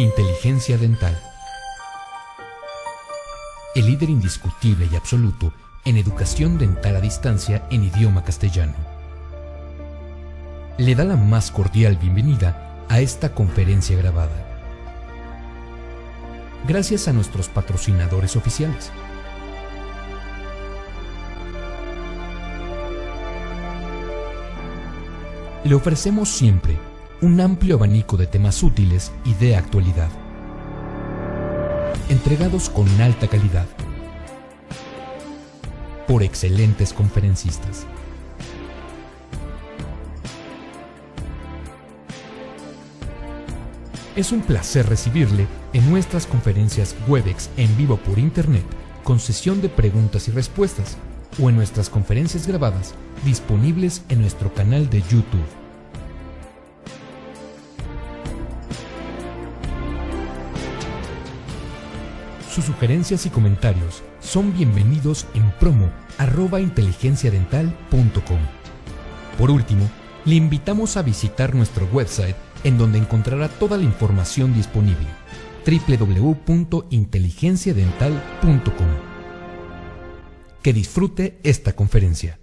Inteligencia dental. El líder indiscutible y absoluto en educación dental a distancia en idioma castellano. Le da la más cordial bienvenida a esta conferencia grabada. Gracias a nuestros patrocinadores oficiales. Le ofrecemos siempre un amplio abanico de temas útiles y de actualidad, entregados con alta calidad, por excelentes conferencistas. Es un placer recibirle en nuestras conferencias Webex en vivo por Internet con sesión de preguntas y respuestas o en nuestras conferencias grabadas disponibles en nuestro canal de YouTube. Sus sugerencias y comentarios son bienvenidos en promo arroba inteligenciadental.com. Por último, le invitamos a visitar nuestro website en donde encontrará toda la información disponible www.inteligenciadental.com. Que disfrute esta conferencia.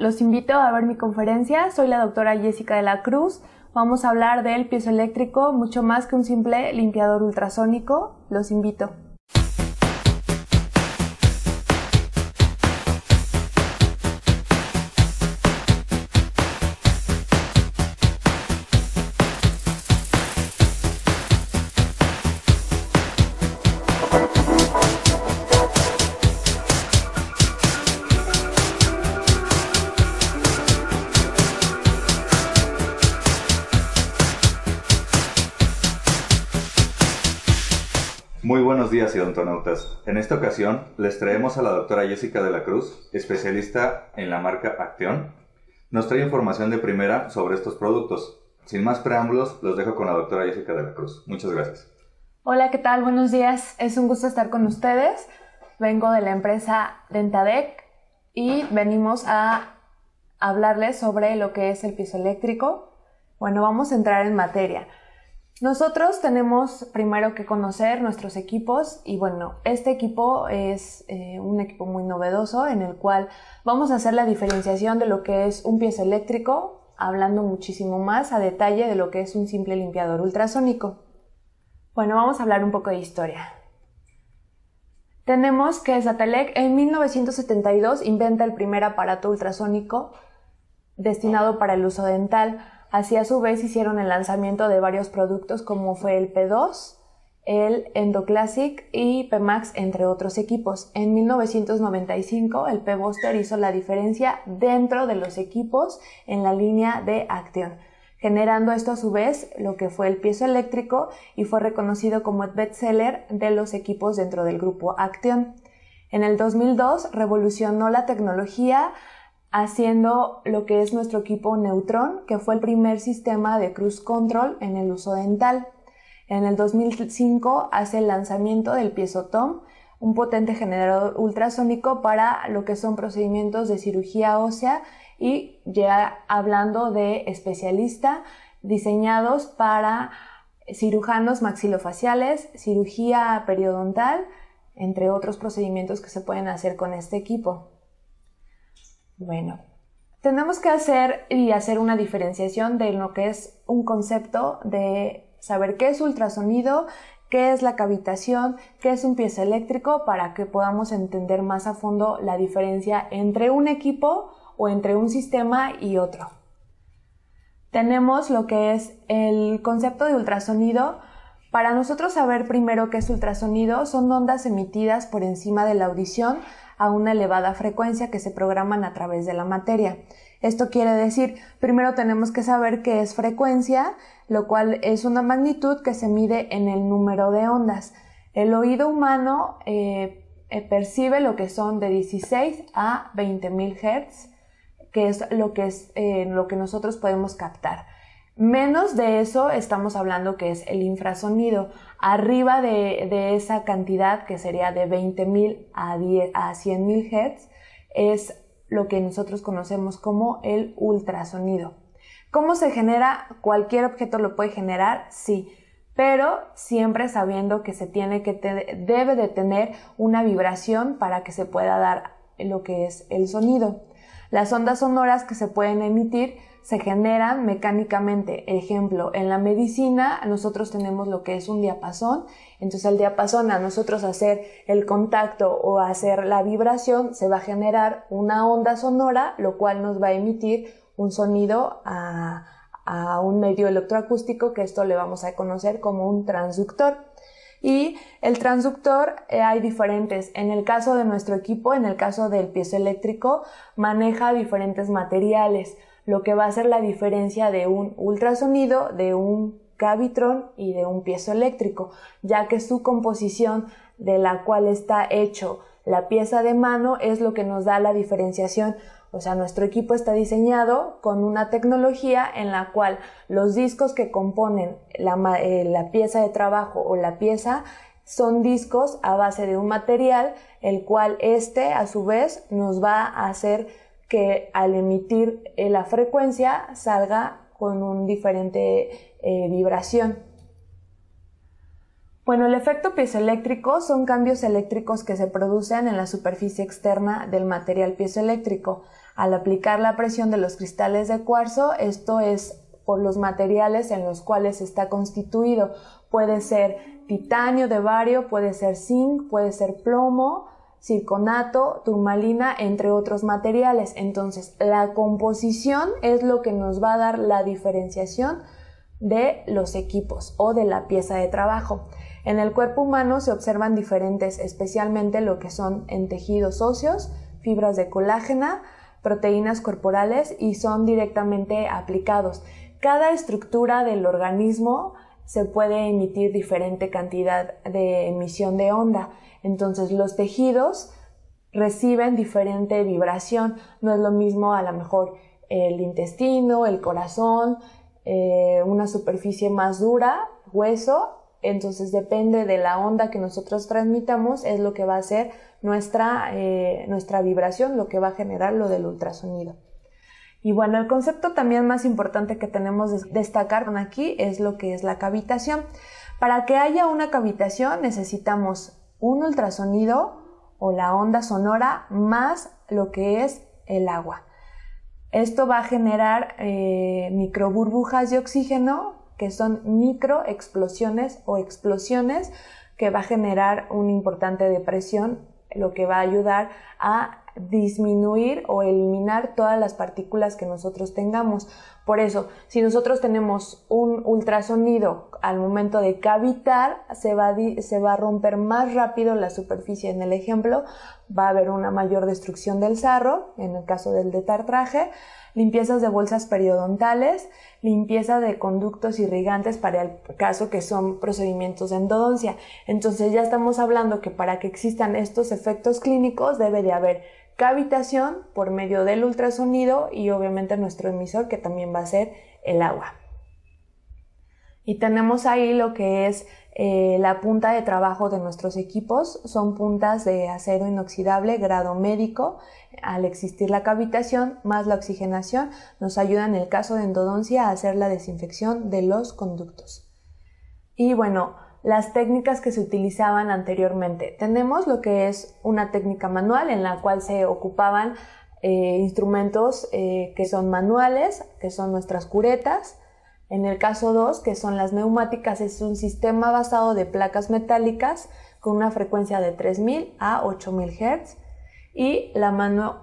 Los invito a ver mi conferencia. Soy la doctora Jessica de la Cruz. Vamos a hablar del piezo eléctrico, mucho más que un simple limpiador ultrasónico. Los invito. buenos días, odontonautas. En esta ocasión les traemos a la doctora Jessica de la Cruz, especialista en la marca Acteon. Nos trae información de primera sobre estos productos. Sin más preámbulos, los dejo con la doctora Jessica de la Cruz. Muchas gracias. Hola, ¿qué tal? Buenos días. Es un gusto estar con ustedes. Vengo de la empresa Dentadec y venimos a hablarles sobre lo que es el piso eléctrico. Bueno, vamos a entrar en materia. Nosotros tenemos primero que conocer nuestros equipos y bueno, este equipo es eh, un equipo muy novedoso en el cual vamos a hacer la diferenciación de lo que es un piezo eléctrico, hablando muchísimo más a detalle de lo que es un simple limpiador ultrasónico. Bueno, vamos a hablar un poco de historia. Tenemos que Satelec en 1972 inventa el primer aparato ultrasónico destinado para el uso dental. Así a su vez hicieron el lanzamiento de varios productos como fue el P2, el Endoclassic y pmax entre otros equipos. En 1995, el P-Buster hizo la diferencia dentro de los equipos en la línea de Action, generando esto a su vez lo que fue el piezo eléctrico y fue reconocido como el bestseller de los equipos dentro del grupo Action. En el 2002 revolucionó la tecnología haciendo lo que es nuestro equipo Neutron, que fue el primer sistema de cruise control en el uso dental. En el 2005 hace el lanzamiento del piezotom, un potente generador ultrasónico para lo que son procedimientos de cirugía ósea y ya hablando de especialista diseñados para cirujanos maxilofaciales, cirugía periodontal, entre otros procedimientos que se pueden hacer con este equipo. Bueno, tenemos que hacer y hacer una diferenciación de lo que es un concepto de saber qué es ultrasonido, qué es la cavitación, qué es un pieza eléctrico para que podamos entender más a fondo la diferencia entre un equipo o entre un sistema y otro. Tenemos lo que es el concepto de ultrasonido. Para nosotros saber primero qué es ultrasonido son ondas emitidas por encima de la audición a una elevada frecuencia que se programan a través de la materia. Esto quiere decir, primero tenemos que saber qué es frecuencia, lo cual es una magnitud que se mide en el número de ondas. El oído humano eh, eh, percibe lo que son de 16 a 20.000 Hz, que es lo que, es, eh, lo que nosotros podemos captar. Menos de eso estamos hablando que es el infrasonido. Arriba de, esa cantidad, que sería de 20.000 a, a 100.000 Hz, es lo que nosotros conocemos como el ultrasonido. ¿Cómo se genera? Cualquier objeto lo puede generar, sí, pero siempre sabiendo que se tiene que debe de tener una vibración para que se pueda dar lo que es el sonido. Las ondas sonoras que se pueden emitir se generan mecánicamente. Ejemplo, en la medicina nosotros tenemos lo que es un diapasón, entonces el diapasón a nosotros hacer el contacto o hacer la vibración se va a generar una onda sonora, lo cual nos va a emitir un sonido a, un medio electroacústico que esto le vamos a conocer como un transductor. Y el transductor eh, hay diferentes. En el caso de nuestro equipo, en el caso del piezo eléctrico, maneja diferentes materiales lo que va a ser la diferencia de un ultrasonido, de un cavitrón y de un piezo eléctrico, ya que su composición de la cual está hecho la pieza de mano es lo que nos da la diferenciación. O sea, nuestro equipo está diseñado con una tecnología en la cual los discos que componen la, eh, la pieza de trabajo o la pieza son discos a base de un material, el cual este a su vez nos va a hacer que al emitir eh, la frecuencia salga con una diferente eh, vibración. Bueno, el efecto piezoeléctrico son cambios eléctricos que se producen en la superficie externa del material piezoeléctrico. Al aplicar la presión de los cristales de cuarzo, esto es por los materiales en los cuales está constituido. Puede ser titanio de bario, puede ser zinc, puede ser plomo, circonato, turmalina, entre otros materiales. Entonces, la composición es lo que nos va a dar la diferenciación de los equipos o de la pieza de trabajo. En el cuerpo humano se observan diferentes, especialmente lo que son en tejidos óseos, fibras de colágena, proteínas corporales y son directamente aplicados. Cada estructura del organismo se puede emitir diferente cantidad de emisión de onda. Entonces los tejidos reciben diferente vibración, no es lo mismo a lo mejor el intestino, el corazón, eh, una superficie más dura, hueso, entonces depende de la onda que nosotros transmitamos, es lo que va a ser nuestra, eh, nuestra vibración, lo que va a generar lo del ultrasonido. Y bueno, el concepto también más importante que tenemos de destacar aquí es lo que es la cavitación. Para que haya una cavitación necesitamos un ultrasonido o la onda sonora más lo que es el agua. Esto va a generar eh, microburbujas de oxígeno que son microexplosiones o explosiones que va a generar una importante depresión, lo que va a ayudar a disminuir o eliminar todas las partículas que nosotros tengamos. Por eso, si nosotros tenemos un ultrasonido al momento de cavitar, se va, a romper más rápido la superficie. En el ejemplo, va a haber una mayor destrucción del sarro, en el caso del detartraje, limpiezas de bolsas periodontales, limpieza de conductos irrigantes para el caso que son procedimientos de endodoncia. Entonces ya estamos hablando que para que existan estos efectos clínicos debe de haber cavitación por medio del ultrasonido y obviamente nuestro emisor que también va a ser el agua. Y tenemos ahí lo que es eh, la punta de trabajo de nuestros equipos. Son puntas de acero inoxidable grado médico. Al existir la cavitación más la oxigenación, nos ayuda en el caso de endodoncia a hacer la desinfección de los conductos. Y bueno, las técnicas que se utilizaban anteriormente. Tenemos lo que es una técnica manual en la cual se ocupaban eh, instrumentos eh, que son manuales, que son nuestras curetas. En el caso 2, que son las neumáticas, es un sistema basado de placas metálicas con una frecuencia de 3000 a 8000 Hz. Y la mano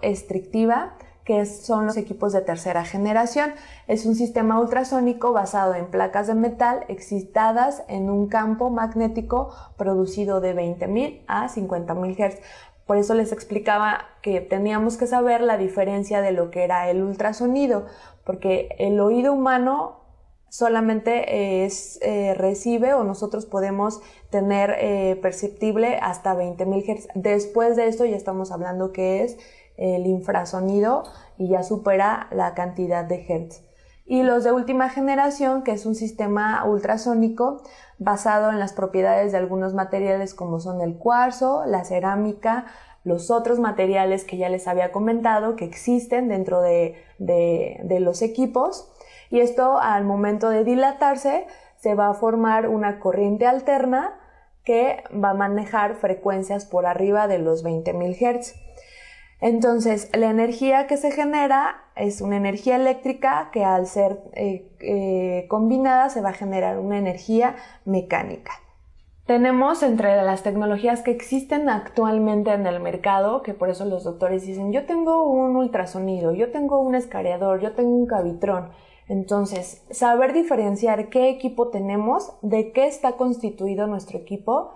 estrictiva que son los equipos de tercera generación. Es un sistema ultrasónico basado en placas de metal excitadas en un campo magnético producido de 20.000 a 50.000 Hz. Por eso les explicaba que teníamos que saber la diferencia de lo que era el ultrasonido, porque el oído humano solamente es, eh, recibe o nosotros podemos tener eh, perceptible hasta 20.000 Hz. Después de esto ya estamos hablando que es el infrasonido y ya supera la cantidad de hertz. Y los de última generación, que es un sistema ultrasónico basado en las propiedades de algunos materiales como son el cuarzo, la cerámica, los otros materiales que ya les había comentado que existen dentro de, los equipos. Y esto al momento de dilatarse se va a formar una corriente alterna que va a manejar frecuencias por arriba de los 20.000 hertz. Entonces, la energía que se genera es una energía eléctrica que al ser eh, eh, combinada se va a generar una energía mecánica. Tenemos entre las tecnologías que existen actualmente en el mercado, que por eso los doctores dicen, yo tengo un ultrasonido, yo tengo un escareador, yo tengo un cavitrón. Entonces, saber diferenciar qué equipo tenemos, de qué está constituido nuestro equipo,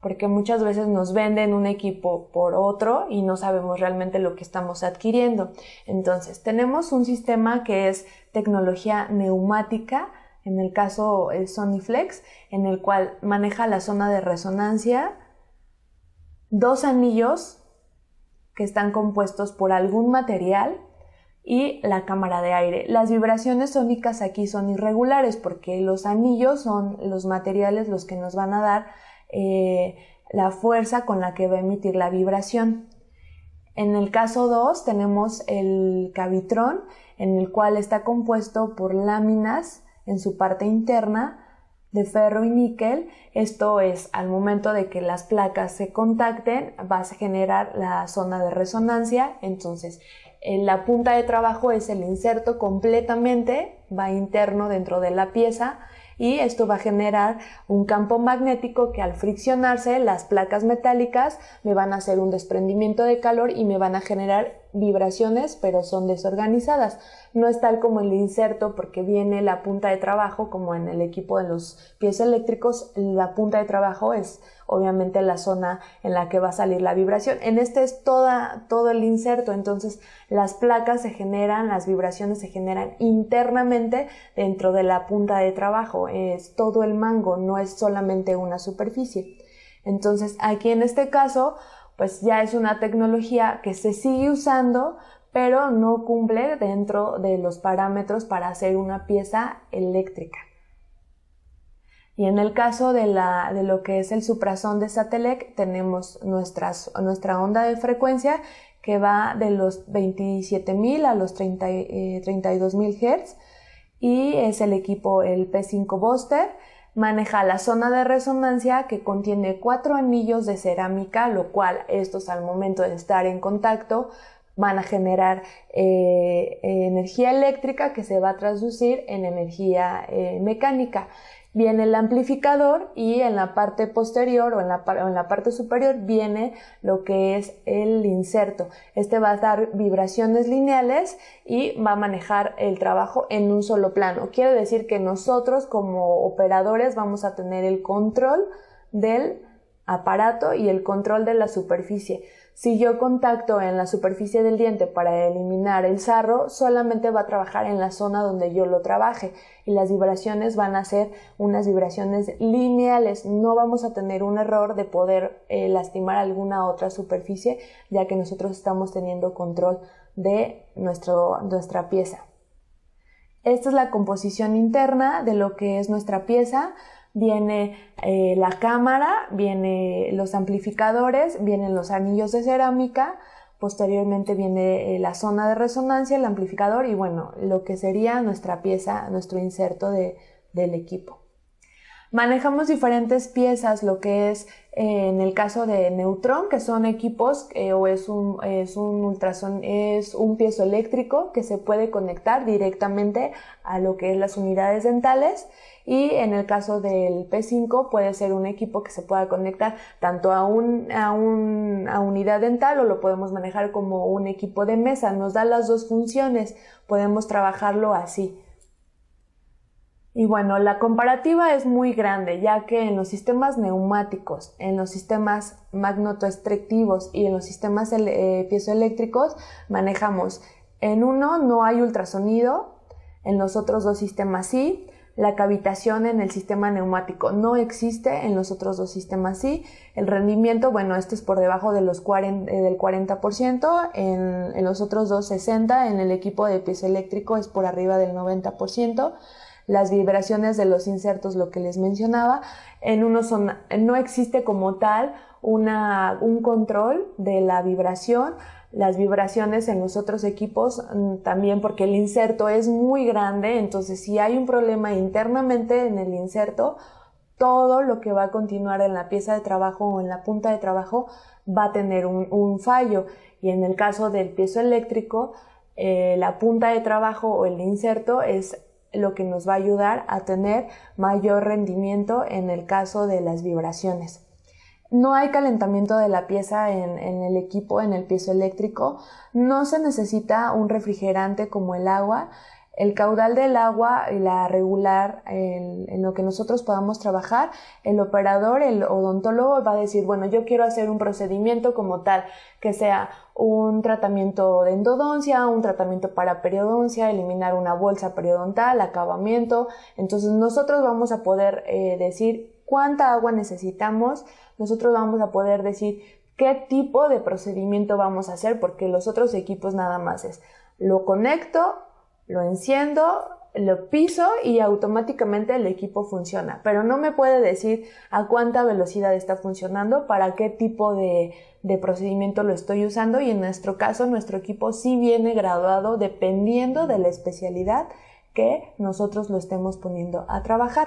porque muchas veces nos venden un equipo por otro y no sabemos realmente lo que estamos adquiriendo. Entonces, tenemos un sistema que es tecnología neumática, en el caso el Flex, en el cual maneja la zona de resonancia, dos anillos que están compuestos por algún material y la cámara de aire. Las vibraciones sónicas aquí son irregulares porque los anillos son los materiales los que nos van a dar eh, la fuerza con la que va a emitir la vibración. En el caso 2 tenemos el cavitrón, en el cual está compuesto por láminas en su parte interna de ferro y níquel. Esto es, al momento de que las placas se contacten, vas a generar la zona de resonancia. Entonces, en la punta de trabajo es el inserto completamente, va interno dentro de la pieza y esto va a generar un campo magnético que al friccionarse las placas metálicas me van a hacer un desprendimiento de calor y me van a generar vibraciones, pero son desorganizadas. No es tal como el inserto porque viene la punta de trabajo, como en el equipo de los pies eléctricos, la punta de trabajo es obviamente la zona en la que va a salir la vibración. En este es toda, todo el inserto, entonces las placas se generan, las vibraciones se generan internamente dentro de la punta de trabajo. Es todo el mango, no es solamente una superficie. Entonces aquí en este caso pues ya es una tecnología que se sigue usando, pero no cumple dentro de los parámetros para hacer una pieza eléctrica. Y en el caso de, lo que es el suprazón de Satellite, tenemos nuestra onda de frecuencia que va de los 27.000 a los 32.000 eh, Hz y es el equipo el P5 Buster Maneja la zona de resonancia que contiene cuatro anillos de cerámica, lo cual estos al momento de estar en contacto van a generar eh, eh, energía eléctrica que se va a traducir en energía eh, mecánica viene el amplificador y en la parte posterior o en la, parte superior viene lo que es el inserto. Este va a dar vibraciones lineales y va a manejar el trabajo en un solo plano. Quiere decir que nosotros como operadores vamos a tener el control del aparato y el control de la superficie. Si yo contacto en la superficie del diente para eliminar el sarro, solamente va a trabajar en la zona donde yo lo trabaje y las vibraciones van a ser unas vibraciones lineales. No vamos a tener un error de poder eh, lastimar alguna otra superficie ya que nosotros estamos teniendo control de nuestra pieza. Esta es la composición interna de lo que es nuestra pieza viene eh, la cámara, viene los amplificadores, vienen los anillos de cerámica, posteriormente viene eh, la zona de resonancia, el amplificador y bueno, lo que sería nuestra pieza, nuestro inserto del equipo. Manejamos diferentes piezas, lo que es eh, en el caso de Neutron, que son equipos eh, o es un, es un es un piezo eléctrico que se puede conectar directamente a lo que es las unidades dentales. Y en el caso del P5 puede ser un equipo que se pueda conectar tanto a, un, unidad dental o lo podemos manejar como un equipo de mesa. Nos da las dos funciones, podemos trabajarlo así. Y bueno, la comparativa es muy grande, ya que en los sistemas neumáticos, en los sistemas magnotoestrictivos y en los sistemas eh, piezoeléctricos manejamos en uno no hay ultrasonido, en los otros dos sistemas sí, la cavitación en el sistema neumático no existe, en los otros dos sistemas sí, el rendimiento, bueno, este es por debajo de los 40, eh, del 40%, en, en los otros dos 60, en el equipo de piezoeléctrico es por arriba del 90%, las vibraciones de los insertos, lo que les mencionaba. En uno son, no existe como tal una, un control de la vibración, las vibraciones en los otros equipos mm, también porque el inserto es muy grande, entonces si hay un problema internamente en el inserto, todo lo que va a continuar en la pieza de trabajo o en la punta de trabajo va a tener un, fallo. Y en el caso del piezo eléctrico, eh, la punta de trabajo o el inserto es lo que nos va a ayudar a tener mayor rendimiento en el caso de las vibraciones. No hay calentamiento de la pieza en, el equipo, en el piso eléctrico. No se necesita un refrigerante como el agua. El caudal del agua y la regular en lo que nosotros podamos trabajar, el operador, el odontólogo va a decir, bueno, yo quiero hacer un procedimiento como tal, que sea un tratamiento de endodoncia, un tratamiento para periodoncia, eliminar una bolsa periodontal, acabamiento. Entonces nosotros vamos a poder eh, decir cuánta agua necesitamos, nosotros vamos a poder decir qué tipo de procedimiento vamos a hacer, porque los otros equipos nada más es lo conecto, lo enciendo, lo piso y automáticamente el equipo funciona, pero no me puede decir a cuánta velocidad está funcionando, para qué tipo de, procedimiento lo estoy usando y en nuestro caso nuestro equipo sí viene graduado dependiendo de la especialidad que nosotros lo estemos poniendo a trabajar.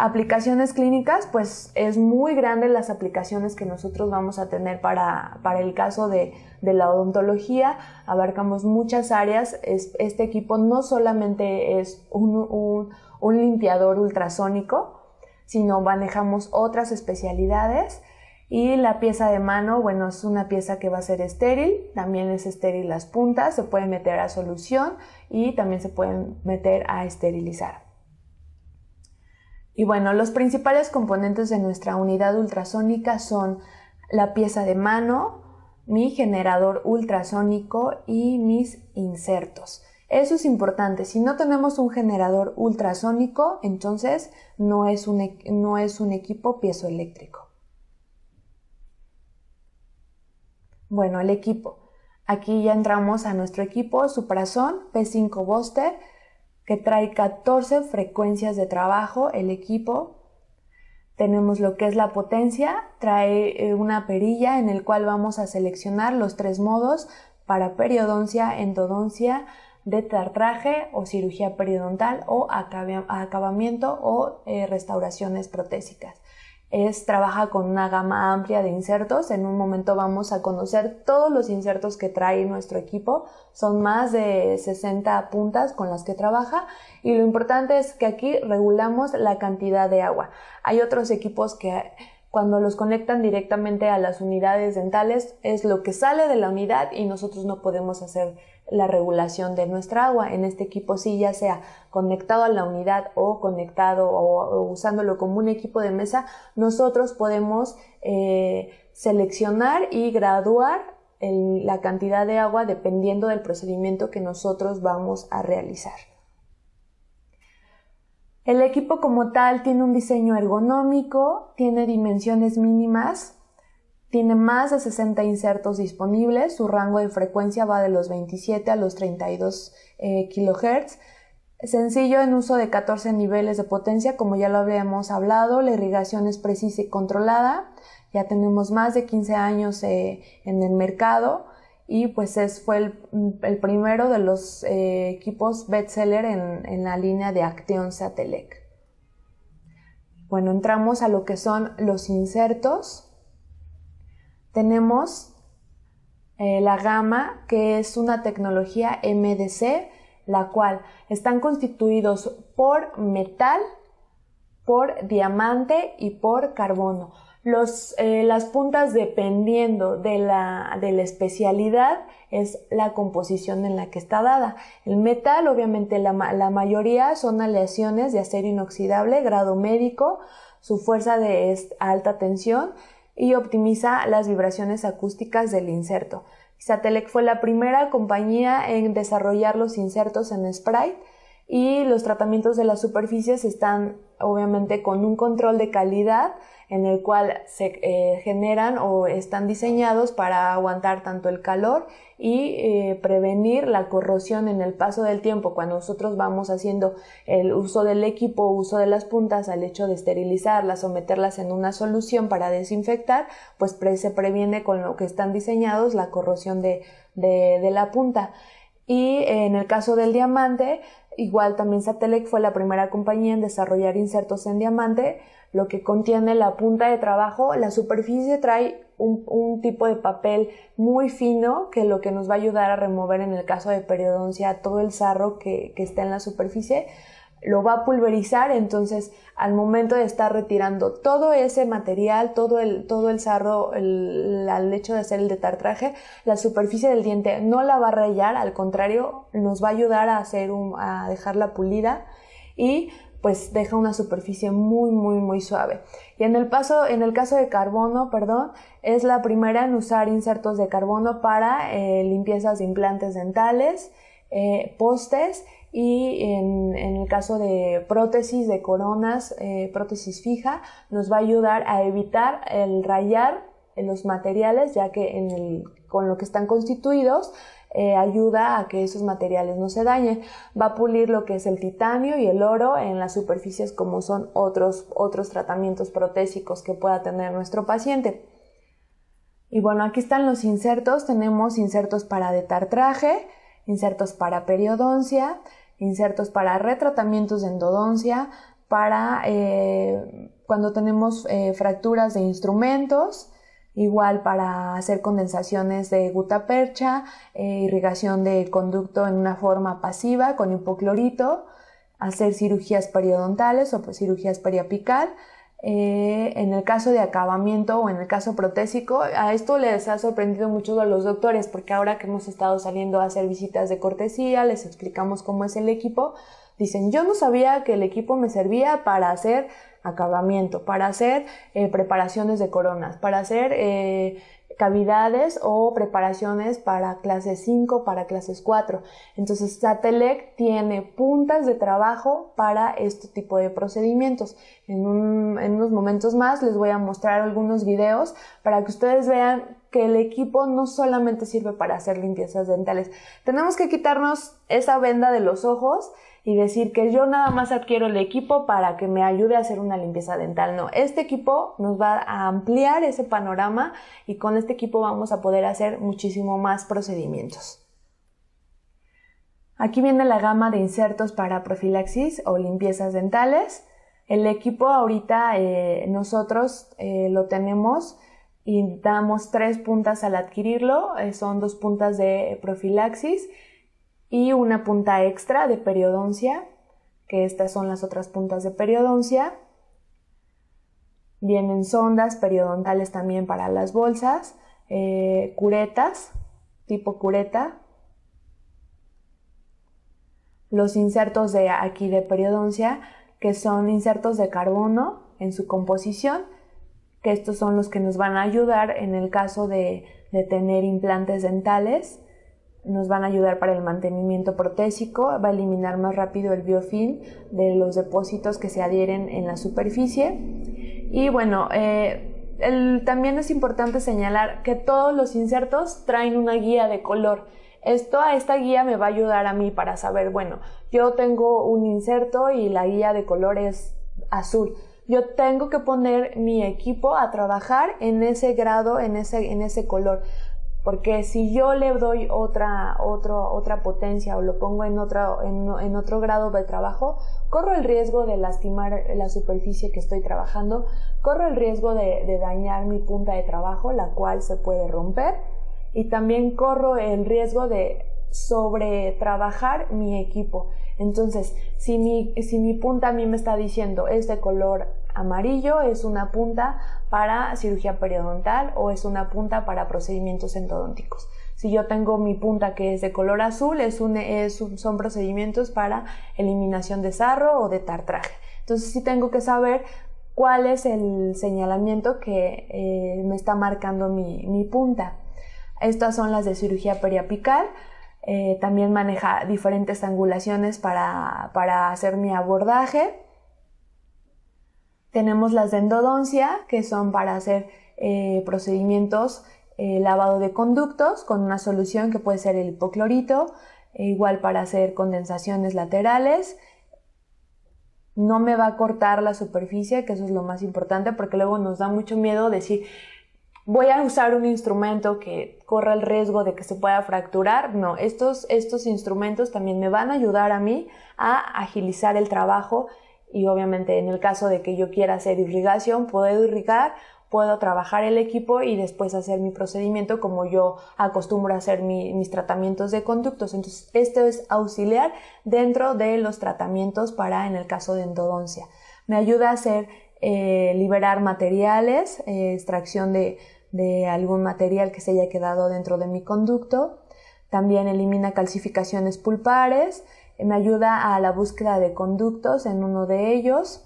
Aplicaciones clínicas, pues es muy grande las aplicaciones que nosotros vamos a tener para, el caso de, la odontología. Abarcamos muchas áreas. este equipo no solamente es un, un limpiador ultrasónico, sino manejamos otras especialidades. Y la pieza de mano, bueno, es una pieza que va a ser estéril, también es estéril las puntas, se pueden meter a solución y también se pueden meter a esterilizar. Y bueno, los principales componentes de nuestra unidad ultrasónica son la pieza de mano, mi generador ultrasónico y mis insertos. Eso es importante. Si no tenemos un generador ultrasónico, entonces no es un, equipo piezoeléctrico. Bueno, el equipo. Aquí ya entramos a nuestro equipo Suprazón P5 Buster que trae 14 frecuencias de trabajo, el equipo. Tenemos lo que es la potencia, trae eh, una perilla en el cual vamos a seleccionar los tres modos para periodoncia, endodoncia, detartraje o cirugía periodontal o acabamiento o eh, restauraciones protésicas es trabaja con una gama amplia de insertos. En un momento vamos a conocer todos los insertos que trae nuestro equipo. Son más de 60 puntas con las que trabaja y lo importante es que aquí regulamos la cantidad de agua. Hay otros equipos que cuando los conectan directamente a las unidades dentales es lo que sale de la unidad y nosotros no podemos hacer la regulación de nuestra agua. En este equipo si ya sea conectado a la unidad o conectado o, usándolo como un equipo de mesa, nosotros podemos eh, seleccionar y graduar la cantidad de agua dependiendo del procedimiento que nosotros vamos a realizar. El equipo como tal tiene un diseño ergonómico, tiene dimensiones mínimas tiene más de 60 insertos disponibles, su rango de frecuencia va de los 27 a los 32 eh, kHz. Sencillo en uso de 14 niveles de potencia, como ya lo habíamos hablado, la irrigación es precisa y controlada, ya tenemos más de 15 años eh, en el mercado y pues es, fue el, primero de los eh, equipos bestseller en, en la línea de Acteon Satelec. Bueno, entramos a lo que son los insertos tenemos eh, la gama, que es una tecnología MDC, la cual están constituidos por metal, por diamante y por carbono. Los, eh, las puntas dependiendo de la, de la, especialidad es la composición en la que está dada. El metal, obviamente la, la mayoría son aleaciones de acero inoxidable, grado médico, su fuerza de alta tensión, y optimiza las vibraciones acústicas del inserto. Satelec fue la primera compañía en desarrollar los insertos en sprite y los tratamientos de las superficies están obviamente con un control de calidad en el cual se eh, generan o están diseñados para aguantar tanto el calor y eh, prevenir la corrosión en el paso del tiempo cuando nosotros vamos haciendo el uso del equipo, uso de las puntas al hecho de esterilizarlas o meterlas en una solución para desinfectar, pues se previene con lo que están diseñados la corrosión de la punta. Y eh, en el caso del diamante, Igual también Satelec fue la primera compañía en desarrollar insertos en diamante, lo que contiene la punta de trabajo. La superficie trae un, tipo de papel muy fino que lo que nos va a ayudar a remover en el caso de periodoncia todo el sarro que, que está en la superficie lo va a pulverizar, entonces al momento de estar retirando todo ese material, todo el, todo el sarro, el, hecho de hacer el detartraje, la superficie del diente no la va a rayar, al contrario, nos va a ayudar a, hacer a dejarla pulida y pues deja una superficie muy muy muy suave. Y en el en el caso de carbono, perdón, es la primera en usar insertos de carbono para eh, limpiezas de implantes dentales, eh, postes y en, el caso de prótesis de coronas, eh, prótesis fija, nos va a ayudar a evitar el rayar en los materiales, ya que con lo que están constituidos eh, ayuda a que esos materiales no se dañen. Va a pulir lo que es el titanio y el oro en las superficies como son otros, otros tratamientos protésicos que pueda tener nuestro paciente. Y bueno, aquí están los insertos. Tenemos insertos para detar traje, insertos para periodoncia, insertos para retratamientos de endodoncia, para eh, cuando tenemos eh, fracturas de instrumentos, igual para hacer condensaciones de gutapercha, eh, irrigación de conducto en una forma pasiva con hipoclorito, hacer cirugías periodontales o pues, cirugías periapical, eh, en el caso de acabamiento o en el caso protésico, a esto les ha sorprendido mucho a los doctores porque ahora que hemos estado saliendo a hacer visitas de cortesía, les explicamos cómo es el equipo, dicen, yo no sabía que el equipo me servía para hacer acabamiento, para hacer eh, preparaciones de coronas, para hacer eh, cavidades o preparaciones para clases 5, para clases 4. Entonces, Satelec tiene puntas de trabajo para este tipo de procedimientos. en unos momentos más les voy a mostrar algunos videos para que ustedes vean que el equipo no solamente sirve para hacer limpiezas dentales. Tenemos que quitarnos esa venda de los ojos y decir que yo nada más adquiero el equipo para que me ayude a hacer una limpieza dental. No, este equipo nos va a ampliar ese panorama y con este equipo vamos a poder hacer muchísimo más procedimientos. Aquí viene la gama de insertos para profilaxis o limpiezas dentales. El equipo ahorita eh, nosotros eh, lo tenemos y damos tres puntas al adquirirlo, eh, son dos puntas de profilaxis y una punta extra de periodoncia, que estas son las otras puntas de periodoncia. Vienen sondas periodontales también para las bolsas, eh, curetas, tipo cureta. Los insertos de aquí de periodoncia, que son insertos de carbono en su composición, que estos son los que nos van a ayudar en el caso de, de tener implantes dentales nos van a ayudar para el mantenimiento protésico, va a eliminar más rápido el biofilm de los depósitos que se adhieren en la superficie. Y bueno, eh, también es importante señalar que todos los insertos traen una guía de color. Esto a esta guía me va a ayudar a mí para saber, bueno, yo tengo un inserto y la guía de color es azul. Yo tengo que poner mi equipo a trabajar en ese grado, en ese, en ese color. Porque si yo le doy otra, otra potencia o lo pongo en, otro grado de trabajo, corro el riesgo de lastimar la superficie que estoy trabajando, corro el riesgo de, dañar mi punta de trabajo, la cual se puede romper, y también corro el riesgo de sobretrabajar mi equipo. Entonces, si mi, si mi punta a mí me está diciendo es de color amarillo, es una punta para cirugía periodontal o es una punta para procedimientos endodónticos. Si yo tengo mi punta que es de color azul, es son procedimientos para eliminación de sarro o de tartraje. Entonces sí tengo que saber cuál es el señalamiento que eh, me está marcando mi, punta. Estas son las de cirugía periapical. Eh, también maneja diferentes angulaciones para hacer mi abordaje tenemos las de endodoncia, que son para hacer eh, procedimientos eh, lavado de conductos con una solución que puede ser el hipoclorito, e igual para hacer condensaciones laterales. No me va a cortar la superficie, que eso es lo más importante, porque luego nos da mucho miedo decir, voy a usar un instrumento que corra el riesgo de que se pueda fracturar. No, estos, estos instrumentos también me van a ayudar a mí a agilizar el trabajo y obviamente en el caso de que yo quiera hacer irrigación, puedo irrigar, puedo trabajar el equipo y después hacer mi procedimiento como yo acostumbro a hacer mis tratamientos de conductos. Entonces, esto es auxiliar dentro de los tratamientos para en el caso de endodoncia. Me ayuda a hacer eh, liberar materiales, eh, extracción de, de algún material que se haya quedado dentro de mi conducto. También elimina calcificaciones pulpares, me ayuda a la búsqueda de conductos en uno de ellos,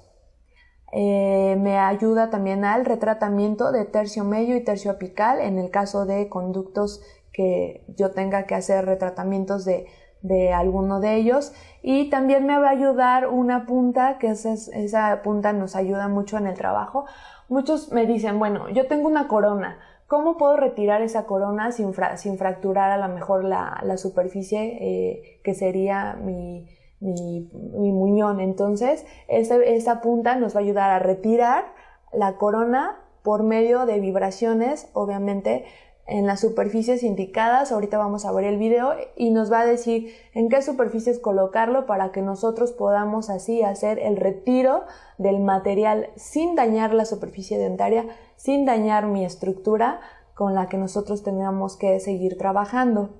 eh, me ayuda también al retratamiento de tercio medio y tercio apical en el caso de conductos que yo tenga que hacer retratamientos de, de alguno de ellos y también me va a ayudar una punta que esa punta nos ayuda mucho en el trabajo muchos me dicen bueno yo tengo una corona ¿Cómo puedo retirar esa corona sin, fracturar a lo mejor la, superficie eh, que sería mi, muñón? Entonces, esa punta nos va a ayudar a retirar la corona por medio de vibraciones, obviamente, en las superficies indicadas. Ahorita vamos a ver el video y nos va a decir en qué superficies colocarlo para que nosotros podamos así hacer el retiro del material sin dañar la superficie dentaria sin dañar mi estructura con la que nosotros teníamos que seguir trabajando.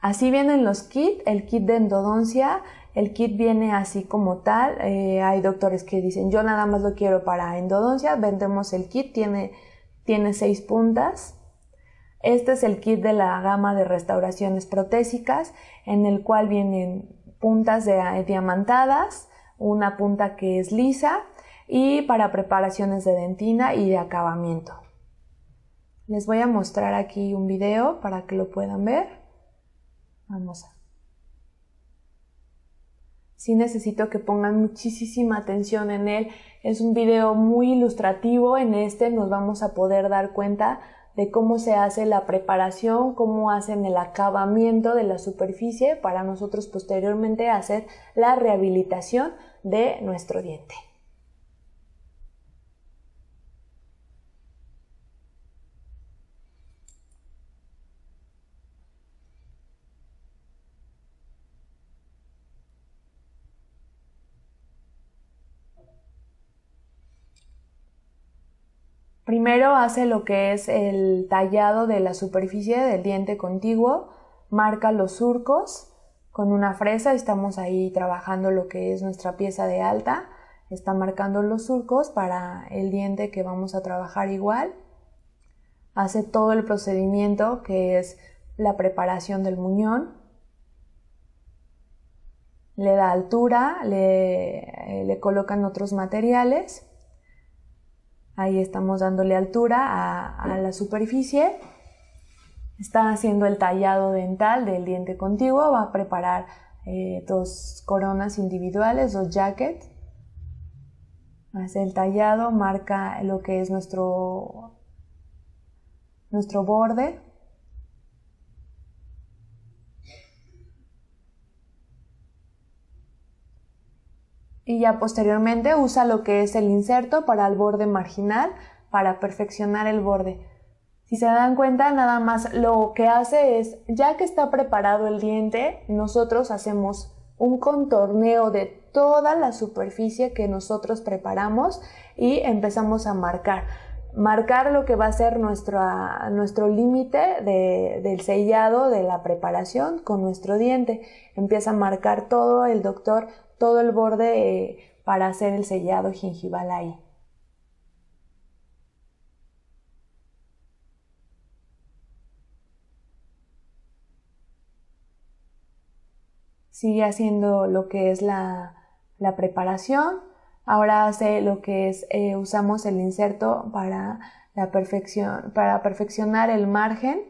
Así vienen los kits, el kit de endodoncia, el kit viene así como tal, eh, hay doctores que dicen yo nada más lo quiero para endodoncia, vendemos el kit, tiene, tiene seis puntas. Este es el kit de la gama de restauraciones protésicas, en el cual vienen puntas de, eh, diamantadas, una punta que es lisa, y para preparaciones de dentina y de acabamiento. Les voy a mostrar aquí un video para que lo puedan ver. Vamos a... Sí necesito que pongan muchísima atención en él. Es un video muy ilustrativo. En este nos vamos a poder dar cuenta de cómo se hace la preparación, cómo hacen el acabamiento de la superficie para nosotros posteriormente hacer la rehabilitación de nuestro diente. Primero hace lo que es el tallado de la superficie del diente contiguo, marca los surcos con una fresa, estamos ahí trabajando lo que es nuestra pieza de alta, está marcando los surcos para el diente que vamos a trabajar igual. Hace todo el procedimiento que es la preparación del muñón, le da altura, le, eh, le colocan otros materiales Ahí estamos dándole altura a, la superficie. Está haciendo el tallado dental del diente contiguo. Va a preparar eh, dos coronas individuales, dos jackets. Hace el tallado, marca lo que es nuestro, nuestro borde y ya posteriormente usa lo que es el inserto para el borde marginal para perfeccionar el borde. Si se dan cuenta, nada más lo que hace es, ya que está preparado el diente, nosotros hacemos un contorneo de toda la superficie que nosotros preparamos y empezamos a marcar. Marcar lo que va a ser nuestro límite del sellado de la preparación con nuestro diente. Empieza a marcar todo el doctor todo el borde eh, para hacer el sellado gingival ahí. Sigue haciendo lo que es la, preparación. Ahora hace lo que es, eh, usamos el inserto para, la para perfeccionar el margen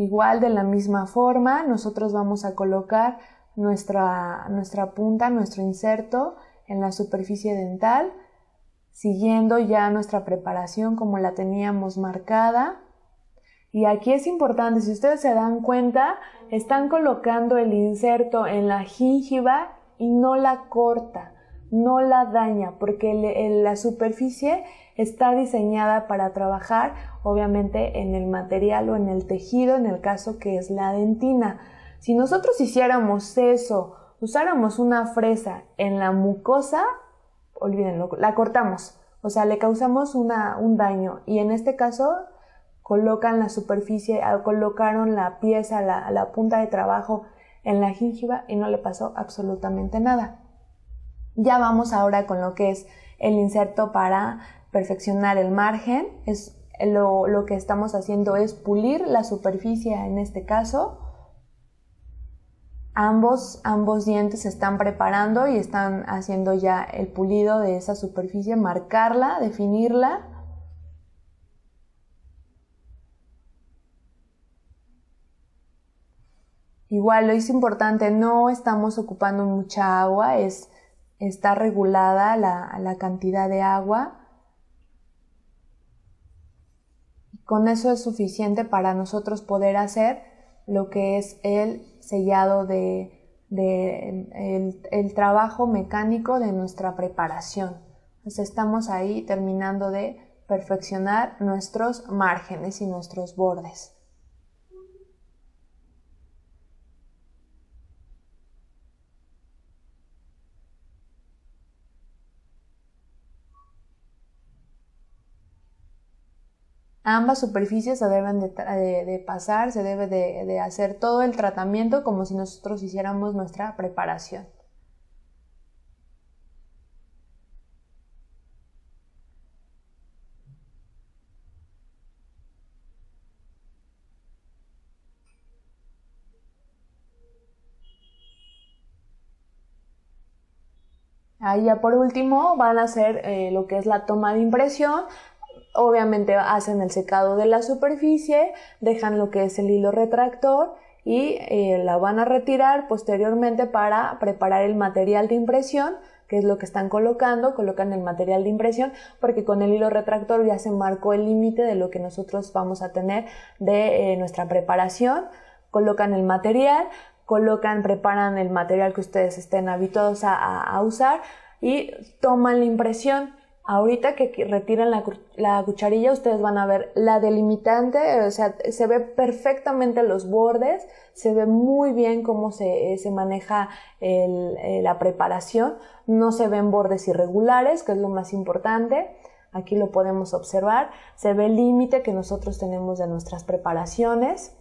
Igual de la misma forma, nosotros vamos a colocar nuestra, nuestra punta, nuestro inserto en la superficie dental, siguiendo ya nuestra preparación como la teníamos marcada. Y aquí es importante, si ustedes se dan cuenta, están colocando el inserto en la gingiva y no la corta, no la daña, porque la superficie está diseñada para trabajar obviamente en el material o en el tejido, en el caso que es la dentina. Si nosotros hiciéramos eso, usáramos una fresa en la mucosa, olvídenlo, la cortamos, o sea, le causamos un daño y en este caso colocan la superficie, ah, colocaron la pieza, la, la punta de trabajo en la gingiva y no le pasó absolutamente nada. Ya vamos ahora con lo que es el inserto para perfeccionar el margen, es lo, que estamos haciendo es pulir la superficie en este caso. Ambos, ambos dientes se están preparando y están haciendo ya el pulido de esa superficie, marcarla, definirla. Igual lo es importante, no estamos ocupando mucha agua, es, está regulada la, la cantidad de agua Con eso es suficiente para nosotros poder hacer lo que es el sellado de, el, trabajo mecánico de nuestra preparación. Entonces pues estamos ahí terminando de perfeccionar nuestros márgenes y nuestros bordes. ambas superficies se deben de, pasar, se debe de, hacer todo el tratamiento como si nosotros hiciéramos nuestra preparación. Ahí ya por último van a hacer eh, lo que es la toma de impresión Obviamente hacen el secado de la superficie, dejan lo que es el hilo retractor y eh, la van a retirar posteriormente para preparar el material de impresión que es lo que están colocando, colocan el material de impresión, porque con el hilo retractor ya se marcó el límite de lo que nosotros vamos a tener de eh, nuestra preparación, colocan el material, colocan, preparan el material que ustedes estén habituados a, a usar y toman la impresión Ahorita que retiran la, cucharilla, ustedes van a ver la delimitante, o sea, se ve perfectamente los bordes, se ve muy bien cómo se, eh, maneja eh, la preparación, no se ven bordes irregulares, que es lo más importante. Aquí lo podemos observar, se ve el límite que nosotros tenemos de nuestras preparaciones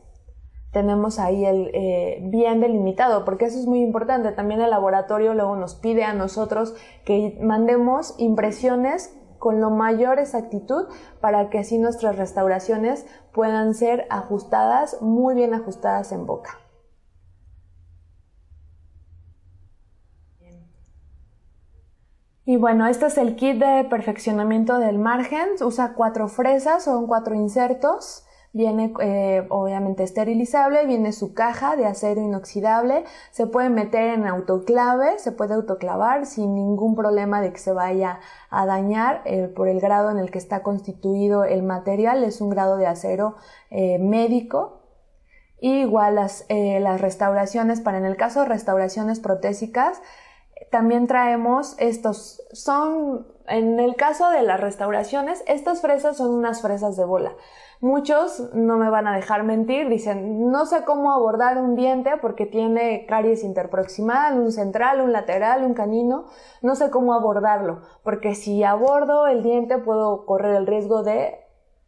tenemos ahí el eh, bien delimitado, porque eso es muy importante. También el laboratorio luego nos pide a nosotros que mandemos impresiones con lo mayor exactitud para que así nuestras restauraciones puedan ser ajustadas, muy bien ajustadas en boca. Y bueno, este es el kit de perfeccionamiento del margen. Usa cuatro fresas, son cuatro insertos viene eh, obviamente esterilizable, viene su caja de acero inoxidable, se puede meter en autoclave, se puede autoclavar sin ningún problema de que se vaya a dañar eh, por el grado en el que está constituido el material, es un grado de acero eh, médico. igual las, las restauraciones, para en el caso de restauraciones protésicas, también traemos estos, son, en el caso de las restauraciones, estas fresas son unas fresas de bola. Muchos, no me van a dejar mentir, dicen, no sé cómo abordar un diente porque tiene caries interproximal, un central, un lateral, un canino, no sé cómo abordarlo, porque si abordo el diente puedo correr el riesgo de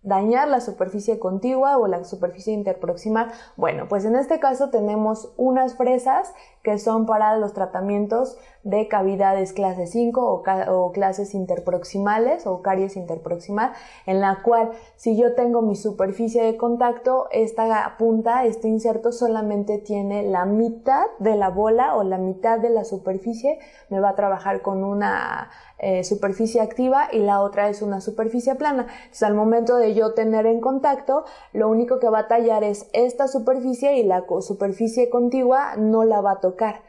dañar la superficie contigua o la superficie interproximal. Bueno, pues en este caso tenemos unas fresas que son para los tratamientos de cavidades clase 5 o, clases interproximales o caries interproximal, en la cual si yo tengo mi superficie de contacto, esta punta, este inserto solamente tiene la mitad de la bola o la mitad de la superficie, me va a trabajar con una eh, superficie activa y la otra es una superficie plana. Entonces al momento de yo tener en contacto, lo único que va a tallar es esta superficie y la superficie contigua no la va a tocar.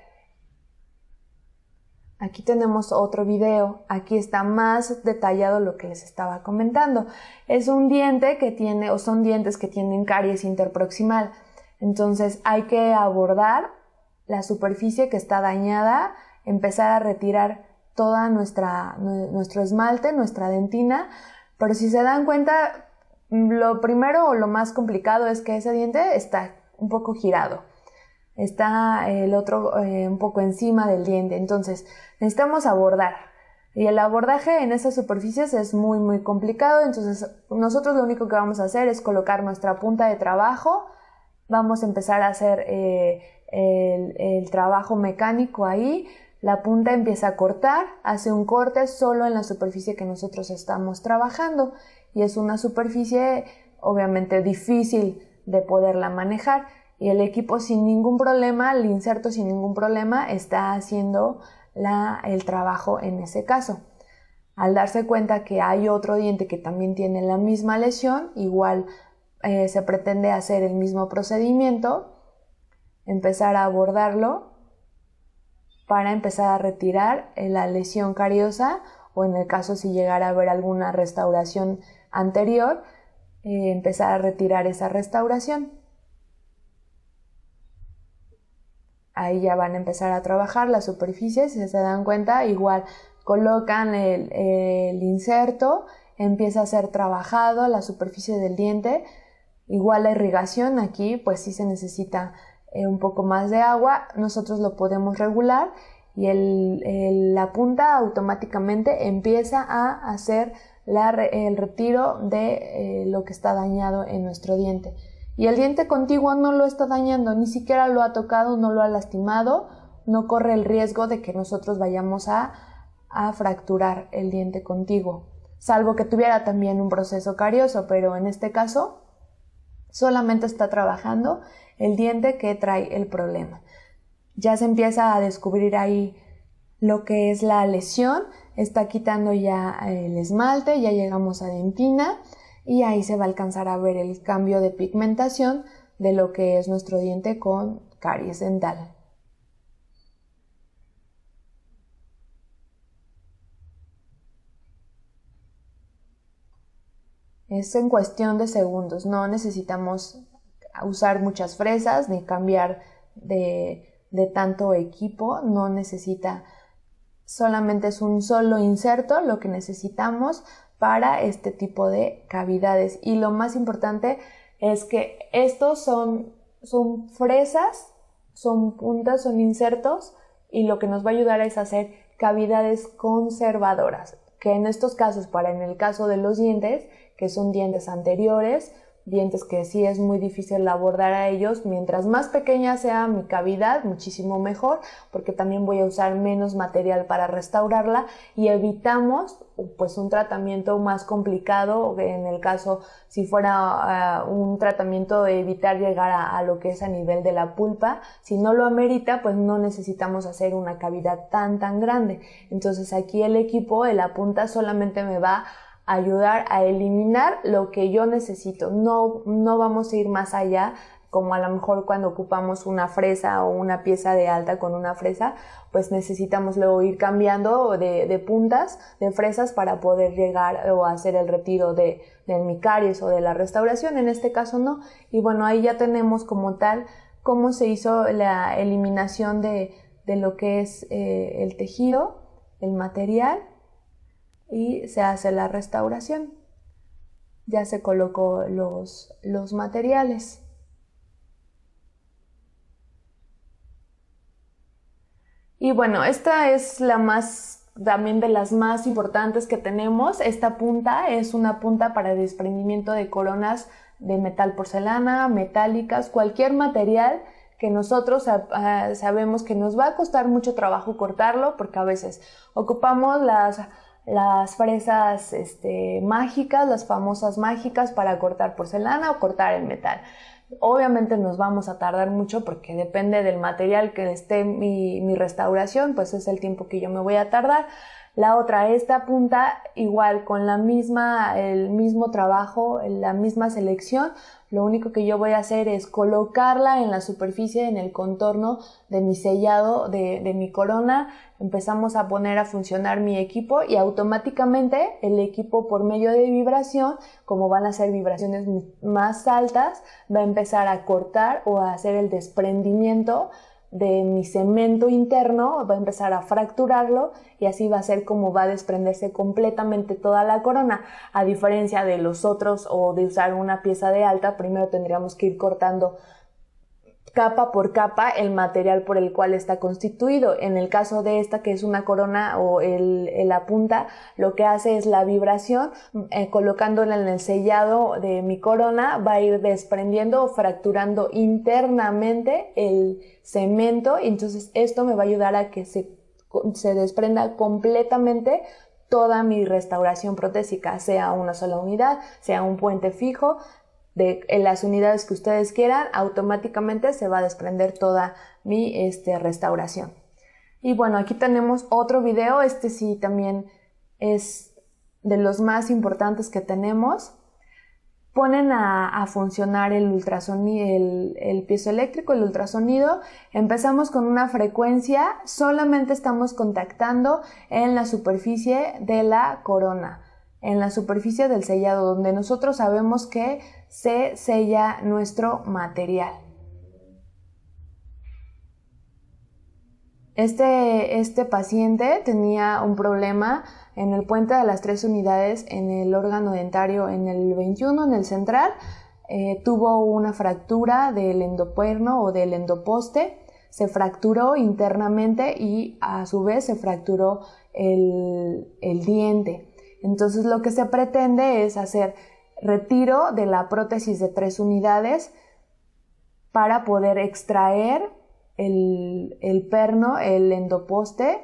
Aquí tenemos otro video, aquí está más detallado lo que les estaba comentando. Es un diente que tiene, o son dientes que tienen caries interproximal. Entonces hay que abordar la superficie que está dañada, empezar a retirar toda nuestro esmalte, nuestra dentina. Pero si se dan cuenta, lo primero o lo más complicado es que ese diente está un poco girado está eh, el otro eh, un poco encima del diente. Entonces, necesitamos abordar. Y el abordaje en esas superficies es muy, muy complicado. Entonces, nosotros lo único que vamos a hacer es colocar nuestra punta de trabajo. Vamos a empezar a hacer eh, el, el trabajo mecánico ahí. La punta empieza a cortar, hace un corte solo en la superficie que nosotros estamos trabajando y es una superficie obviamente difícil de poderla manejar y el equipo sin ningún problema, el inserto sin ningún problema, está haciendo el trabajo en ese caso. Al darse cuenta que hay otro diente que también tiene la misma lesión, igual eh, se pretende hacer el mismo procedimiento, empezar a abordarlo para empezar a retirar eh, la lesión cariosa o en el caso si llegara a haber alguna restauración anterior, eh, empezar a retirar esa restauración. ahí ya van a empezar a trabajar las superficie. si se dan cuenta, igual colocan el, inserto, empieza a ser trabajado la superficie del diente, igual la irrigación aquí pues sí se necesita eh, un poco más de agua, nosotros lo podemos regular y la punta automáticamente empieza a hacer el retiro de eh, lo que está dañado en nuestro diente y el diente contiguo no lo está dañando, ni siquiera lo ha tocado, no lo ha lastimado, no corre el riesgo de que nosotros vayamos a, fracturar el diente contiguo, salvo que tuviera también un proceso carioso, pero en este caso solamente está trabajando el diente que trae el problema. Ya se empieza a descubrir ahí lo que es la lesión, está quitando ya el esmalte, ya llegamos a dentina, y ahí se va a alcanzar a ver el cambio de pigmentación de lo que es nuestro diente con caries dental. Es en cuestión de segundos, no necesitamos usar muchas fresas ni cambiar de, de tanto equipo, no necesita solamente es un solo inserto lo que necesitamos para este tipo de cavidades. Y lo más importante es que estos son, fresas, son puntas, son insertos y lo que nos va a ayudar es hacer cavidades conservadoras, que en estos casos, para en el caso de los dientes, que son dientes anteriores, dientes que sí es muy difícil abordar a ellos. Mientras más pequeña sea mi cavidad, muchísimo mejor, porque también voy a usar menos material para restaurarla y evitamos pues un tratamiento más complicado, en el caso si fuera ah, un tratamiento de evitar llegar a, lo que es a nivel de la pulpa, si no lo amerita, pues no necesitamos hacer una cavidad tan tan grande. Entonces aquí el equipo, la punta solamente me va ayudar a eliminar lo que yo necesito. No, vamos a ir más allá, como a lo mejor cuando ocupamos una fresa o una pieza de alta con una fresa, pues necesitamos luego ir cambiando de, puntas de fresas para poder llegar o hacer el retiro de, del micaries o de la restauración. En este caso no. Y bueno, ahí ya tenemos como tal cómo se hizo la eliminación de, lo que es eh, el tejido, el material y se hace la restauración. Ya se colocó los, los materiales. Y bueno, esta es la más, también de las más importantes que tenemos. Esta punta es una punta para desprendimiento de coronas de metal porcelana, metálicas, cualquier material que nosotros ah, sabemos que nos va a costar mucho trabajo cortarlo porque a veces ocupamos las las fresas este, mágicas, las famosas mágicas para cortar porcelana o cortar el metal. Obviamente nos vamos a tardar mucho porque depende del material que esté mi, mi restauración, pues es el tiempo que yo me voy a tardar. La otra, esta punta, igual con la misma, el mismo trabajo, la misma selección, lo único que yo voy a hacer es colocarla en la superficie, en el contorno de mi sellado de, mi corona. Empezamos a poner a funcionar mi equipo y automáticamente el equipo por medio de vibración, como van a ser vibraciones más altas, va a empezar a cortar o a hacer el desprendimiento de mi cemento interno, va a empezar a fracturarlo y así va a ser como va a desprenderse completamente toda la corona. A diferencia de los otros o de usar una pieza de alta, primero tendríamos que ir cortando capa por capa el material por el cual está constituido. En el caso de esta, que es una corona o el, la punta, lo que hace es la vibración, eh, colocándola en el sellado de mi corona, va a ir desprendiendo o fracturando internamente el cemento. y Entonces esto me va a ayudar a que se, se desprenda completamente toda mi restauración protésica, sea una sola unidad, sea un puente fijo, en las unidades que ustedes quieran, automáticamente se va a desprender toda mi este, restauración. Y bueno, aquí tenemos otro video, este sí también es de los más importantes que tenemos. Ponen a, funcionar el ultrasonido, el, el piezo eléctrico, el ultrasonido. Empezamos con una frecuencia, solamente estamos contactando en la superficie de la corona en la superficie del sellado, donde nosotros sabemos que se sella nuestro material. Este, este, paciente tenía un problema en el puente de las tres unidades, en el órgano dentario, en el 21, en el central. Eh, tuvo una fractura del endopuerno o del endoposte, se fracturó internamente y a su vez se fracturó el diente. Entonces lo que se pretende es hacer retiro de la prótesis de tres unidades para poder extraer el, perno, el endoposte,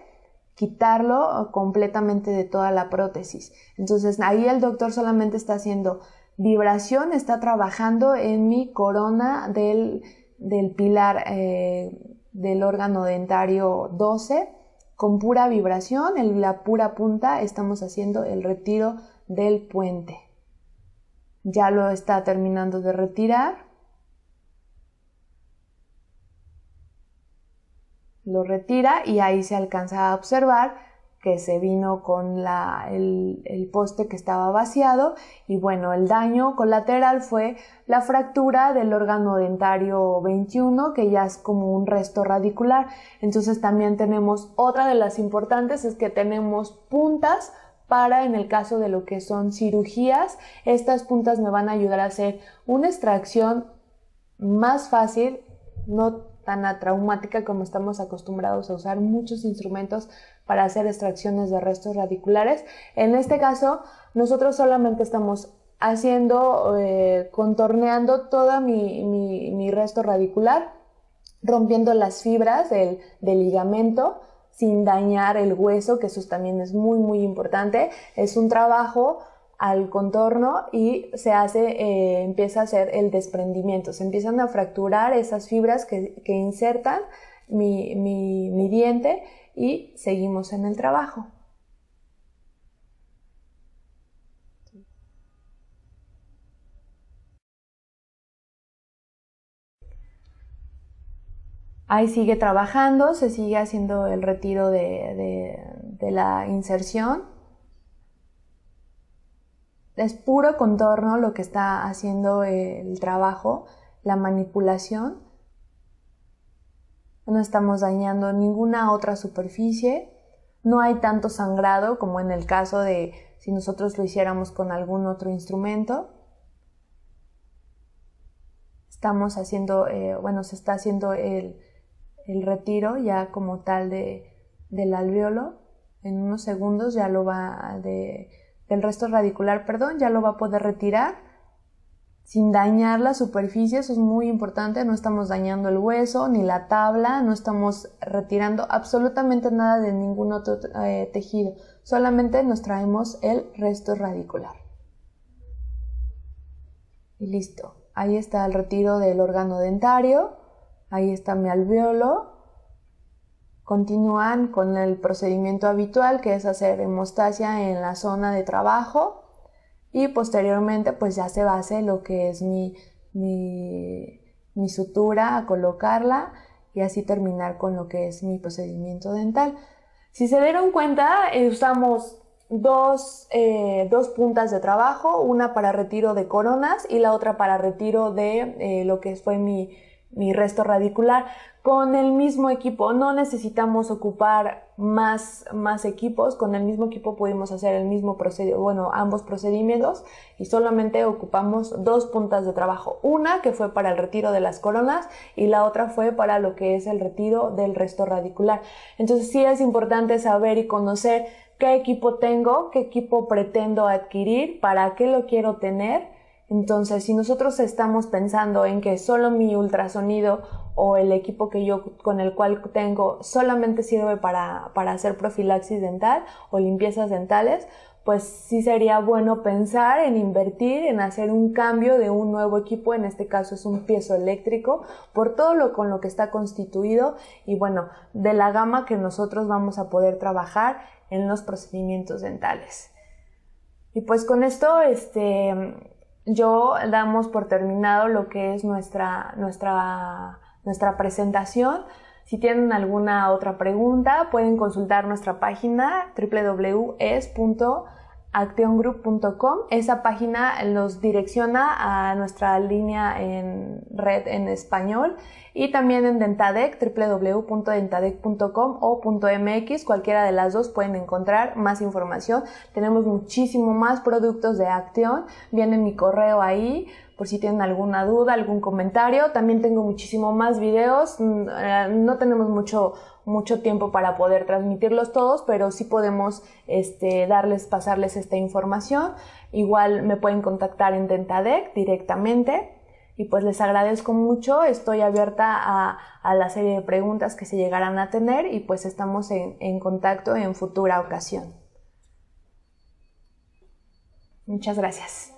quitarlo completamente de toda la prótesis. Entonces ahí el doctor solamente está haciendo vibración, está trabajando en mi corona del, pilar eh, del órgano dentario 12 con pura vibración, en la pura punta, estamos haciendo el retiro del puente. Ya lo está terminando de retirar. Lo retira y ahí se alcanza a observar que se vino con el, el, poste que estaba vaciado y bueno, el daño colateral fue la fractura del órgano dentario 21 que ya es como un resto radicular. Entonces también tenemos otra de las importantes es que tenemos puntas para en el caso de lo que son cirugías, estas puntas me van a ayudar a hacer una extracción más fácil, no tan traumática como estamos acostumbrados a usar muchos instrumentos para hacer extracciones de restos radiculares. En este caso, nosotros solamente estamos haciendo, eh, contorneando todo mi, resto radicular, rompiendo las fibras del, ligamento sin dañar el hueso, que eso también es muy, muy importante. Es un trabajo al contorno y se hace, eh, empieza a hacer el desprendimiento. Se empiezan a fracturar esas fibras que, insertan mi, mi, mi diente y seguimos en el trabajo. Ahí sigue trabajando, se sigue haciendo el retiro de, de la inserción. Es puro contorno lo que está haciendo el trabajo, la manipulación no estamos dañando ninguna otra superficie, no hay tanto sangrado como en el caso de si nosotros lo hiciéramos con algún otro instrumento. Estamos haciendo, eh, bueno, se está haciendo el, retiro ya como tal de, del alveolo. En unos segundos ya lo va de, del resto radicular, perdón, ya lo va a poder retirar sin dañar la superficie, eso es muy importante, no estamos dañando el hueso ni la tabla, no estamos retirando absolutamente nada de ningún otro eh, tejido, solamente nos traemos el resto radicular. Y listo, ahí está el retiro del órgano dentario, ahí está mi alveolo, continúan con el procedimiento habitual que es hacer hemostasia en la zona de trabajo y posteriormente pues ya se base lo que es mi, mi, sutura, a colocarla y así terminar con lo que es mi procedimiento dental. Si se dieron cuenta, eh, usamos eh, dos, puntas de trabajo, una para retiro de coronas y la otra para retiro de eh, lo que fue mi, mi resto radicular con el mismo equipo. No necesitamos ocupar más, más equipos, con el mismo equipo pudimos hacer el mismo procedimiento, bueno, ambos procedimientos y solamente ocupamos dos puntas de trabajo. Una que fue para el retiro de las coronas y la otra fue para lo que es el retiro del resto radicular. Entonces sí es importante saber y conocer qué equipo tengo, qué equipo pretendo adquirir, para qué lo quiero tener entonces, si nosotros estamos pensando en que solo mi ultrasonido o el equipo que yo con el cual tengo solamente sirve para, para hacer profilaxis dental o limpiezas dentales, pues sí sería bueno pensar en invertir, en hacer un cambio de un nuevo equipo, en este caso es un piezo eléctrico, por todo lo con lo que está constituido y bueno, de la gama que nosotros vamos a poder trabajar en los procedimientos dentales. Y pues con esto, este, yo damos por terminado lo que es nuestra, nuestra, presentación. Si tienen alguna otra pregunta, pueden consultar nuestra página www.es.actiongroup.com. Esa página nos direcciona a nuestra línea en red en español y también en Dentadec, www.dentadec.com o .mx, cualquiera de las dos pueden encontrar más información. Tenemos muchísimo más productos de acción. vienen mi correo ahí por si tienen alguna duda, algún comentario. También tengo muchísimo más videos. Mm, eh, no tenemos mucho, mucho tiempo para poder transmitirlos todos, pero sí podemos este, darles, pasarles esta información. Igual me pueden contactar en Dentadec directamente y pues les agradezco mucho, estoy abierta a, la serie de preguntas que se llegarán a tener y pues estamos en, en contacto en futura ocasión. Muchas gracias.